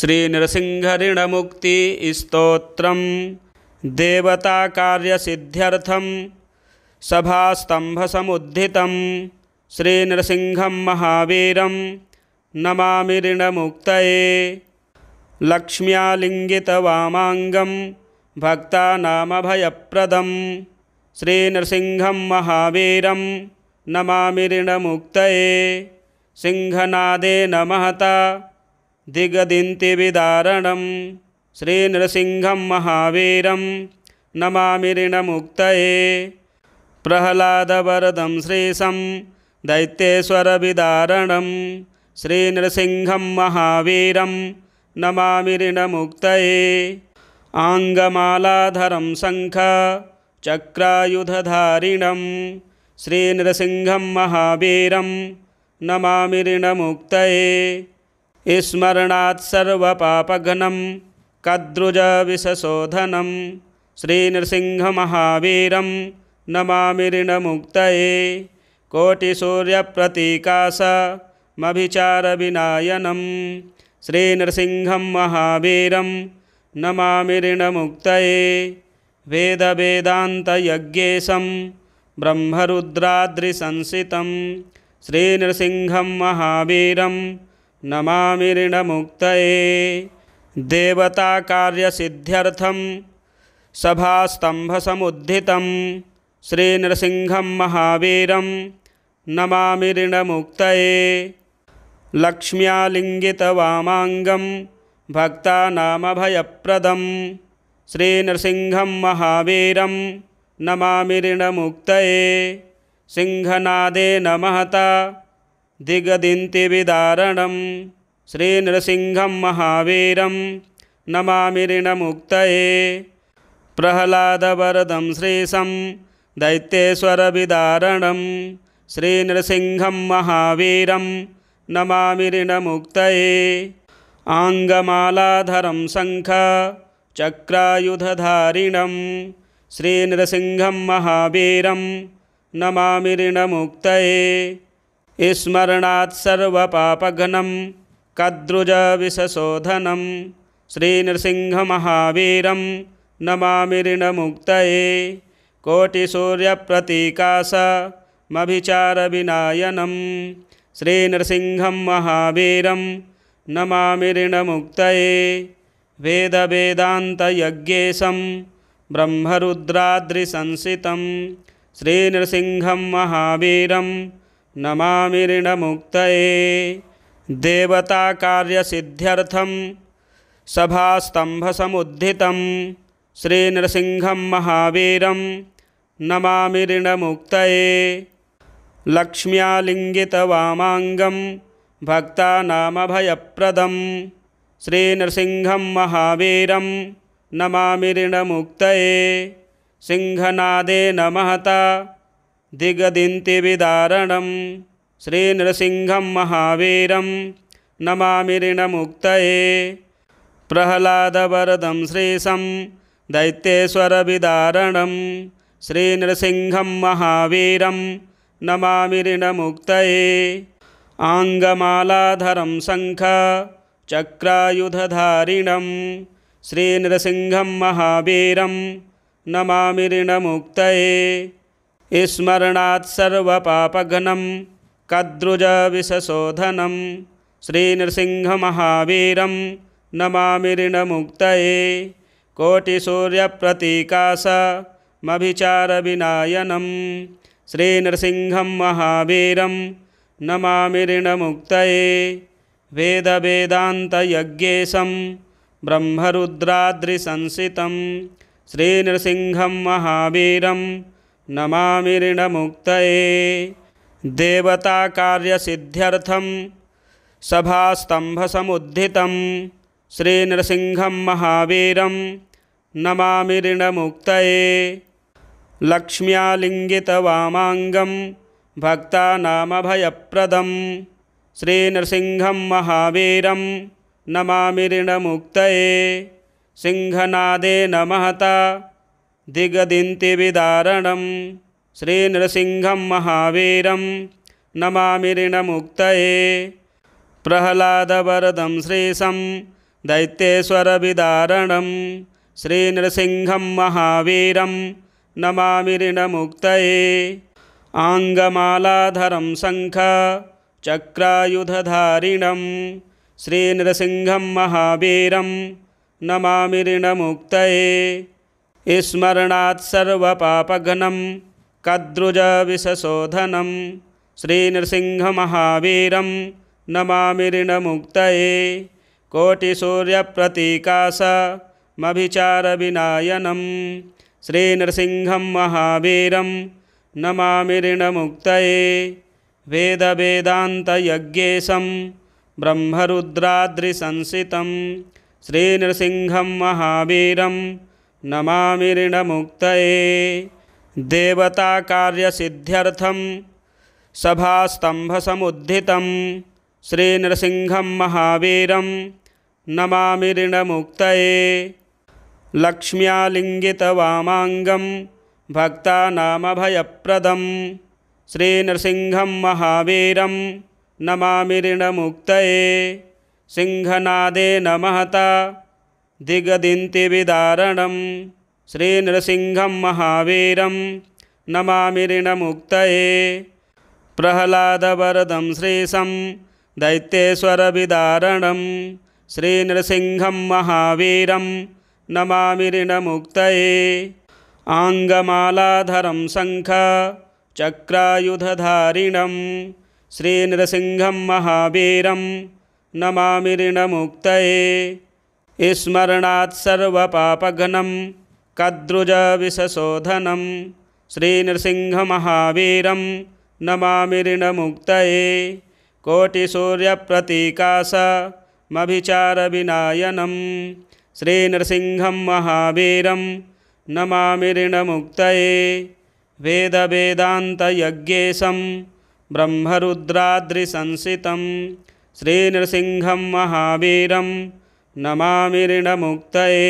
श्रीनृसिंहऋणमुक्तिस्तोत्रं देवताकार्यसिद्ध्यर्थं सभास्तम्भसमुद्धितं श्रीनृसिंहं महावीरं नमामि ऋणमुक्तये लक्ष्म्यालिङ्गितवामाङ्गं भक्तानामभयप्रदं श्रीनृसिंहं महावीरं नमामि ऋणमुक्तये सिंहनादेन महता दिगदिन्तिविदारणं श्रीनृसिंहं महावीरं नमामि ऋणमुक्तये श्रीशं दैत्येश्वरविदारणं श्रीनृसिंहं महावीरं नमामि ऋणमुक्तये आङ्गमालाधरं चक्रायुधधारिणं श्रीनृसिंहं महावीरं नमामि ऋणमुक्तये स्मरणात्सर्वपापघ्नं कद्रुजविषशोधनं श्रीनृसिंहमहावीरं नमामि ऋणमुक्तये कोटिसूर्यप्रतीकाशमभिचारविनायनं श्रीनृसिंहं महावीरं नमामि ऋणमुक्तये वेदवेदान्तयज्ञेशं ब्रह्मरुद्राद्रिसंसितं श्रीनृसिंहं महावीरं नमामि ऋणमुक्तये देवताकार्यसिद्ध्यर्थं सभास्तम्भसमुद्धितं श्रीनृसिंहं महावीरं नमामि ऋणमुक्तये लक्ष्म्यालिङ्गितवामाङ्गं भक्तानामभयप्रदं श्रीनृसिंहं महावीरं नमामि ऋणमुक्तये सिंहनादेन महता दिगदिन्तिविदारणं श्रीनृसिंहं महावीरं नमामि ऋणमुक्तये श्रीशं दैत्येश्वरविदारणं श्रीनृसिंहं महावीरं नमामि ऋणमुक्तये आङ्गमालाधरं चक्रायुधधारिणं श्रीनृसिंहं महावीरं नमामि ऋणमुक्तये स्मरणात्सर्वपापघ्नं कदृजविषशोधनं श्रीनृसिंहमहावीरं नमामि ऋणमुक्तये कोटिसूर्यप्रतीकाशमभिचारविनायनं श्रीनृसिंहं महावीरं नमामि ऋणमुक्तये वेदवेदान्तयज्ञेशं ब्रह्मरुद्राद्रिसंसितं श्रीनृसिंहं महावीरं नमामि ऋणमुक्तये देवताकार्यसिद्ध्यर्थं सभास्तम्भसमुद्धितं श्रीनृसिंहं महावीरं नमामि ऋणमुक्तये लक्ष्म्यालिङ्गितवामाङ्गं भक्तानामभयप्रदं नामभयप्रदं श्रीनृसिंहं महावीरं नमामि ऋणमुक्तये सिंहनादेन महता दिगदिन्तिविदारणं श्रीनृसिंहं महावीरं नमामि ऋणमुक्तये श्रीशं दैत्येश्वरविदारणं श्रीनृसिंहं महावीरं नमामि ऋणमुक्तये आङ्गमालाधरं चक्रायुधधारिणं श्रीनृसिंहं महावीरं नमामि ऋणमुक्तये विस्मरणात् सर्वपापघ्नं कदृजविषशोधनं श्रीनृसिंहमहावीरं नमामि ऋणमुक्तये कोटिसूर्यप्रतीकाशमभिचारविनायनं श्रीनृसिंहं महावीरं नमामि ऋणमुक्तये वेदवेदान्तयज्ञेशं ब्रह्मरुद्राद्रिसंसितं श्रीनृसिंहं महावीरं नमामि ऋणमुक्तये देवताकार्यसिद्ध्यर्थं सभास्तम्भसमुद्धितं श्रीनृसिंहं महावीरं नमामि ऋणमुक्तये लक्ष्म्यालिङ्गितवामाङ्गं भक्तानामभयप्रदं नामभयप्रदं श्रीनृसिंहं महावीरं नमामि ऋणमुक्तये सिंहनादेन महता दिगदिन्तिविदारणं श्रीनृसिंहं महावीरं नमामि ऋणमुक्तये श्रीशं दैत्येश्वरविदारणं श्रीनृसिंहं महावीरं नमामि ऋणमुक्तये आङ्गमालाधरं चक्रायुधधारिणं श्रीनृसिंहं महावीरं नमामि ऋणमुक्तये स्मरणात्सर्वपापघ्नं कद्रुजविषशोधनं श्रीनृसिंहमहावीरं नमामि ऋणमुक्तये कोटिसूर्यप्रतीकाशमभिचारविनायनं श्रीनृसिंहं महावीरं नमामि ऋणमुक्तये वेदवेदान्तयज्ञेशं ब्रह्मरुद्राद्रिसंसितं श्रीनृसिंहं महावीरं नमामि ऋणमुक्तये देवताकार्यसिद्ध्यर्थं सभास्तम्भसमुद्धितं श्रीनृसिंहं महावीरं नमामि ऋणमुक्तये लक्ष्म्यालिङ्गितवामाङ्गं भक्तानामभयप्रदं। श्रीनृसिंहं महावीरं नमामि ऋणमुक्तये सिंहनादेन महता दिगदिन्तिविदारणं श्रीनृसिंहं महावीरं नमामि ऋणमुक्तये श्रीशं दैत्येश्वरविदारणं श्रीनृसिंहं महावीरं नमामि ऋणमुक्तये आङ्गमालाधरं चक्रायुधधारिणं श्रीनृसिंहं महावीरं नमामि ऋणमुक्तये स्मरणात्सर्वपापघ्नं कदृजविषशोधनं श्रीनृसिंहमहावीरं नमामि ऋणमुक्तये कोटिसूर्यप्रतीकाशमभिचारविनायनं श्रीनृसिंहं महावीरं नमामि ऋणमुक्तये वेदवेदान्तयज्ञेशं ब्रह्मरुद्राद्रिसंसितं श्रीनृसिंहं महावीरं नमामि ऋणमुक्तये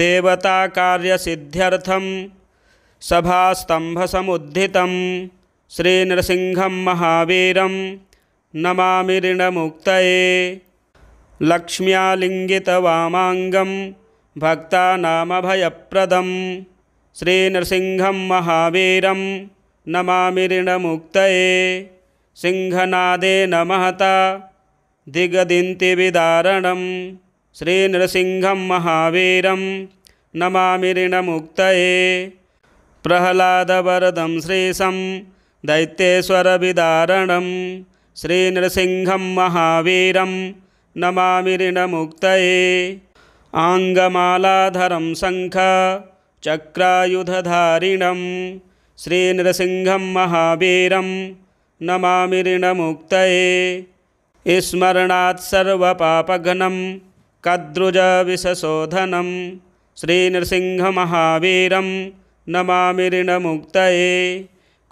देवताकार्यसिद्ध्यर्थं सभास्तम्भसमुद्धितं श्रीनृसिंहं महावीरं नमामि ऋणमुक्तये लक्ष्म्यालिङ्गितवामाङ्गं भक्ता नामभयप्रदं श्रीनृसिंहं महावीरं नमामि ऋणमुक्तये सिंहनादे नमहता दिगदिन्तिविदारणं श्रीनृसिंहं महावीरं नमामि ऋणमुक्तये श्रीशं दैत्येश्वरविदारणं श्रीनृसिंहं महावीरं नमामि ऋणमुक्तये आङ्गमालाधरं चक्रायुधधारिणं श्रीनृसिंहं महावीरं नमामि ऋणमुक्तये सर्वपापघ्नं कद्रुजविशशोधनं श्रीनृसिंहमहावीरं नमामि ऋणमुक्तये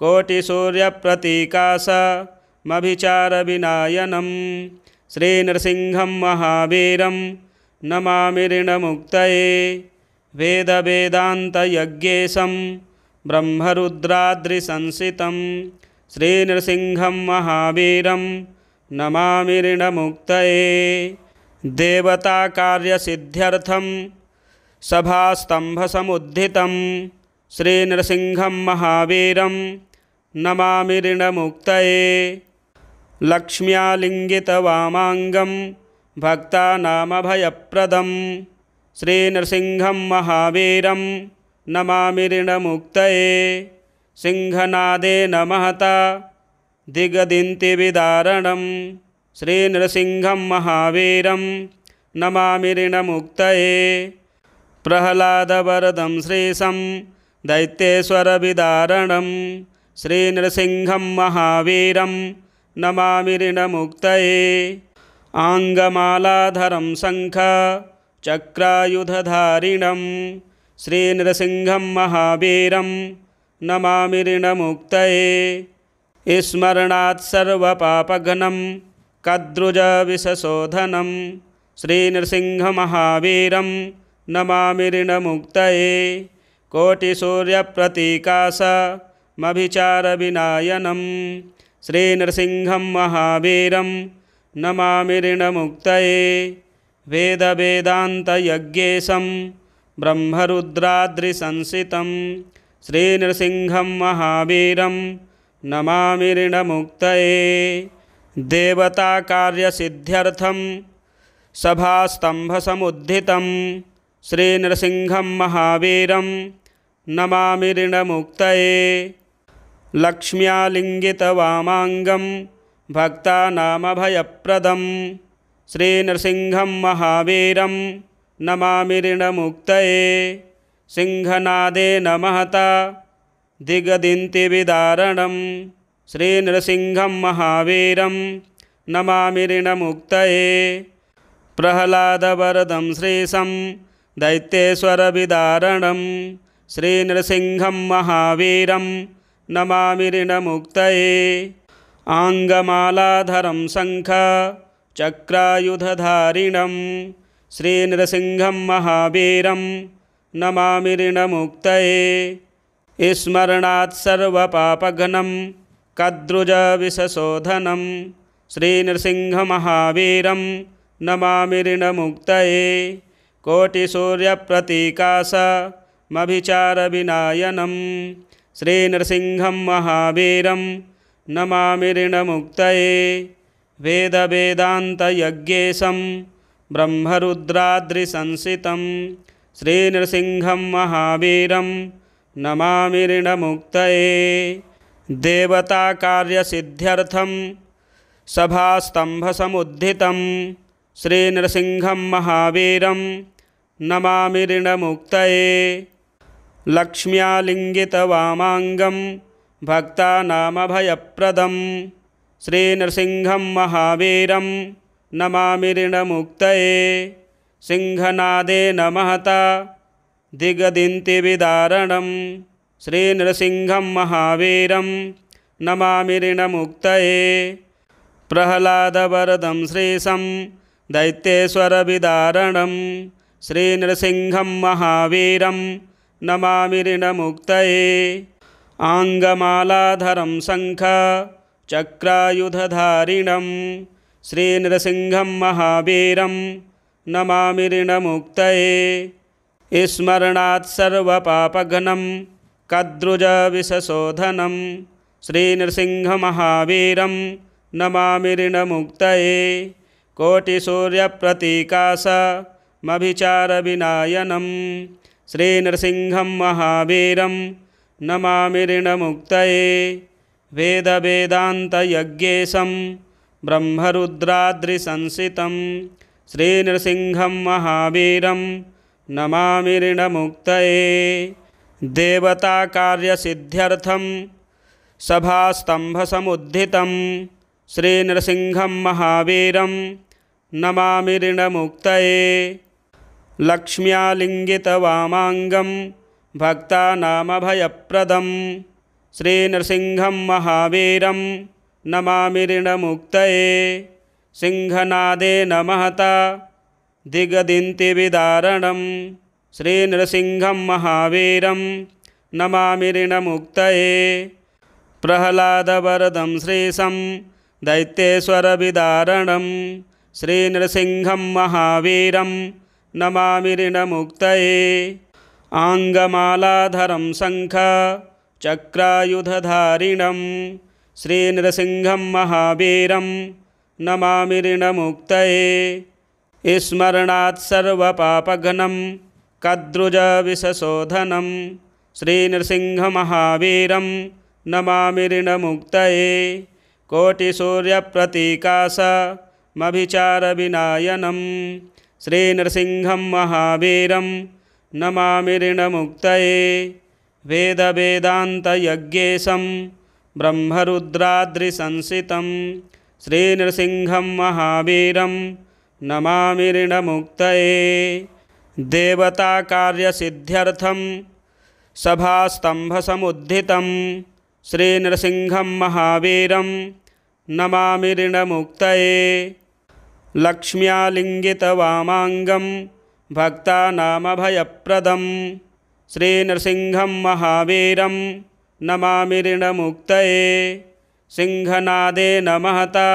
कोटिसूर्यप्रतीकाशमभिचारविनायनं श्रीनृसिंहं महावीरं नमामि ऋणमुक्तये वेदवेदान्तयज्ञेशं ब्रह्मरुद्राद्रिसंसितं श्रीनृसिंहं महावीरं नमामि ऋणमुक्तये देवताकार्यसिद्ध्यर्थं सभास्तम्भसमुद्धितं श्रीनृसिंहं महावीरं नमामि ऋणमुक्तये लक्ष्म्यालिङ्गितवामाङ्गं भक्तानामभयप्रदं श्रीनृसिंहं महावीरं नमामि ऋणमुक्तये सिंहनादेन महता दिगदिन्तिविदारणं श्रीनृसिंहं महावीरं नमामि ऋणमुक्तये श्रीशं दैत्येश्वरविदारणं श्रीनृसिंहं महावीरं नमामि ऋणमुक्तये आङ्गमालाधरं चक्रायुधधारिणं श्रीनृसिंहं महावीरं नमामि ऋणमुक्तये स्मरणात्सर्वपापघ्नं कद्रुजविषशोधनं श्रीनृसिंहमहावीरं नमामि ऋणमुक्तये कोटिसूर्यप्रतीकाशमभिचारविनायनं श्रीनृसिंहं महावीरं नमामि ऋणमुक्तये वेदवेदान्तयज्ञेशं ब्रह्मरुद्राद्रिसंसितं श्रीनृसिंहं महावीरं नमामि ऋणमुक्तये देवताकार्यसिद्ध्यर्थं सभास्तम्भसमुद्धितं श्रीनृसिंहं महावीरं नमामि ऋणमुक्तये लक्ष्म्यालिङ्गितवामाङ्गं भक्तानामभयप्रदं श्रीनृसिंहं महावीरं नमामि ऋणमुक्तये सिंहनादेन महता दिगदिन्तिविदारणं श्रीनृसिंहं महावीरं नमामि ऋणमुक्तये श्रीशं दैत्येश्वरविदारणं श्रीनृसिंहं महावीरं नमामि ऋणमुक्तये आङ्गमालाधरं शङ्ख चक्रायुधधारिणं श्रीनृसिंहं महावीरं नमामि ऋणमुक्तये स्मरणात्सर्वपापघ्नं कदृजविषशोधनं श्रीनृसिंहमहावीरं नमामि ऋणमुक्तये कोटिसूर्यप्रतीकाशमभिचारविनायनं श्रीनृसिंहं महावीरं नमामि ऋणमुक्तये वेदवेदान्तयज्ञेशं ब्रह्मरुद्राद्रिसंसितं श्रीनृसिंहं महावीरं नमामि ऋणमुक्तये देवताकार्यसिद्ध्यर्थं सभास्तम्भसमुद्धितं श्रीनृसिंहं महावीरं नमामि ऋणमुक्तये लक्ष्म्यालिङ्गितवामाङ्गं भक्तानामभयप्रदं श्रीनृसिंहं महावीरं नमामि ऋणमुक्तये सिंहनादे नमहता महता दिगदिन्तिविदारणं श्रीनृसिंहं महावीरं नमामि ऋणमुक्तये श्रीशं दैत्येश्वरविदारणं श्रीनृसिंहं महावीरं नमामि ऋणमुक्तये आङ्गमालाधरं शङ्ख चक्रायुधधारिणं श्रीनृसिंहं महावीरं नमामि ऋणमुक्तये स्मरणात्सर्वपापघ्नं कदृजविषशोधनं श्रीनृसिंहमहावीरं नमामि ऋणमुक्तये कोटिसूर्यप्रतीकाशमभिचारविनायनं श्रीनृसिंहं महावीरं नमामि ऋणमुक्तये वेदवेदान्तयज्ञेशं ब्रह्मरुद्राद्रिसंसितं श्रीनृसिंहं महावीरं नमामि ऋणमुक्तये देवताकार्यसिद्ध्यर्थं सभास्तम्भसमुद्धितं श्रीनृसिंहं महावीरं नमामि ऋणमुक्तये लक्ष्म्यालिङ्गितवामाङ्गं भक्तानामभयप्रदं श्रीनृसिंहं महावीरं नमामि ऋणमुक्तये सिंहनादेन महता दिगदिन्तिविदारणं श्रीनृसिंहं महावीरं नमामि ऋणमुक्तये श्रीशं दैत्येश्वरविदारणं श्रीनृसिंहं महावीरं नमामि ऋणमुक्तये आङ्गमालाधरं चक्रायुधधारिणं श्रीनृसिंहं महावीरं नमामि ऋणमुक्तये विस्मरणात् सर्वपापघ्नं कदृजविषशोधनं श्रीनृसिंहमहावीरं नमामि ऋणमुक्तये कोटिसूर्यप्रतीकाशमभिचारविनायनं श्रीनृसिंहं महावीरं नमामि ऋणमुक्तये वेदवेदान्तयज्ञेशं ब्रह्मरुद्राद्रिसंसितं श्रीनृसिंहं महावीरं नमामि ऋणमुक्तये देवताकार्यसिद्ध्यर्थं सभास्तम्भसमुद्धितं श्रीनृसिंहं महावीरं नमामि ऋणमुक्तये लक्ष्म्यालिङ्गितवामाङ्गं भक्तानामभयप्रदं नामभयप्रदं श्रीनृसिंहं महावीरं नमामि ऋणमुक्तये सिंहनादेन महता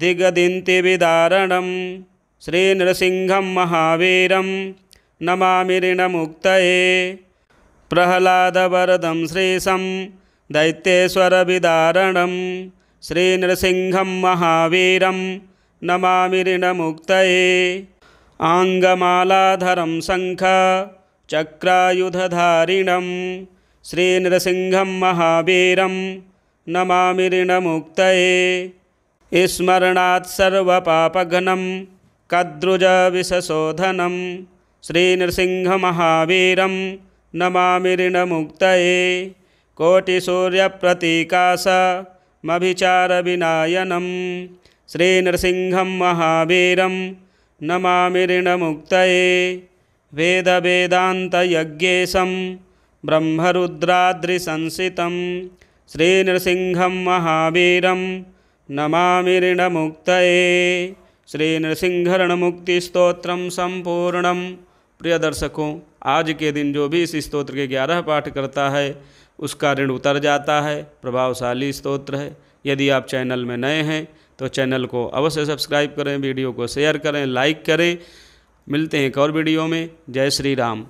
दिगदिन्तिविदारणं श्रीनृसिंहं महावीरं नमामि ऋणमुक्तये श्रीशं दैत्येश्वरविदारणं श्रीनृसिंहं महावीरं नमामि ऋणमुक्तये आङ्गमालाधरं चक्रायुधधारिणं श्रीनृसिंहं महावीरं नमामि ऋणमुक्तये स्मरणात्सर्वपापघ्नं कदृजविषशोधनं श्रीनृसिंहमहावीरं नमामि ऋणमुक्तये कोटिसूर्यप्रतीकाशमभिचारविनायनं श्रीनृसिंहं महावीरं नमामि ऋणमुक्तये वेदवेदान्तयज्ञेशं ब्रह्मरुद्राद्रिसंसितं श्रीनृसिंहं महावीरं ऋण मुक्त श्री मुक्ति स्त्रोत्र संपूर्ण प्रिय दर्शकों आज के दिन जो भी इस स्त्रोत्र के ग्यारह पाठ करता है उसका ऋण उतर जाता है प्रभावशाली स्त्रोत्र है यदि आप चैनल में नए हैं तो चैनल को अवश्य सब्सक्राइब करें वीडियो को शेयर करें लाइक करें मिलते हैं एक और वीडियो में जय श्री राम